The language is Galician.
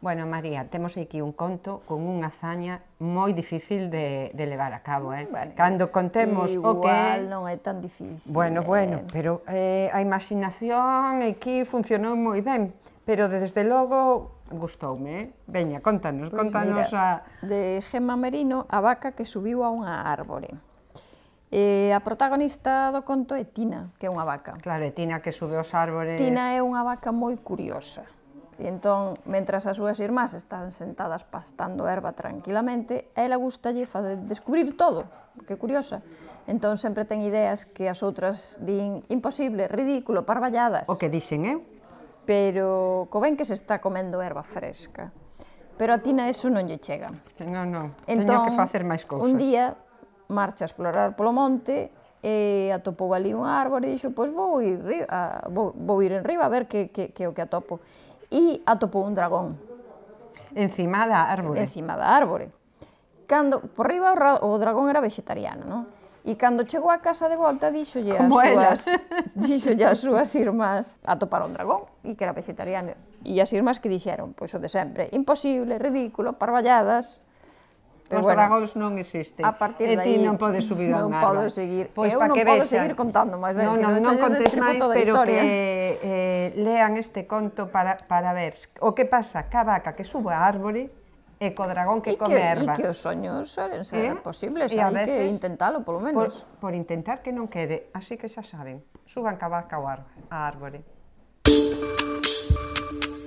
Bueno, María, temos aquí un conto con unha hazaña moi difícil de, de levar a cabo, eh? Bueno, Cando contemos o que... Igual non é tan difícil. Bueno, eh... bueno, pero eh, a imaginación aquí funcionou moi ben, pero desde logo gustoume, eh? Veña, contanos, pues pois contanos mira, a... De Gemma Merino, a vaca que subiu a unha árbore. E eh, a protagonista do conto é Tina, que é unha vaca. Claro, é Tina que sube aos árbores... Tina é unha vaca moi curiosa E entón, mentras as súas irmás están sentadas pastando erva tranquilamente, a ela gustalle fazer descubrir todo, que curiosa. Entón sempre ten ideas que as outras din imposible, ridículo, parvalladas. O que dixen, eh? Pero co ben que se está comendo erva fresca. Pero a Tina eso non lle chega. Non, non, teño que entón, facer máis cousas. Un día marcha a explorar polo monte e atopou ali un árbore e dixo, pois vou ir, a, vou, vou ir en riba a ver que, que, que o que atopo e atopou un dragón. Encima da árbore. Encima da árbore. Cando, por riba o, dragón era vegetariano, non? E cando chegou a casa de volta, díxolle as súas... súas, díxolle as súas irmás atopar un dragón e que era vegetariano. E as irmás que dixeron, pois o de sempre, imposible, ridículo, parvalladas, Pero os bueno, dragóns non existen. A partir e ti non podes subir ao mar. Non podo seguir. Pois eu non que podo vexan. seguir contando máis ben. Non, non, non, non contes máis, pero historia. que eh, lean este conto para, para ver o que pasa ca vaca que sube a árbore e co dragón que, que come erva. E que os soños solen ser eh? posibles, e hai veces, que intentalo polo menos. Por, por intentar que non quede, así que xa saben, suban ca vaca a árbore. Thank you.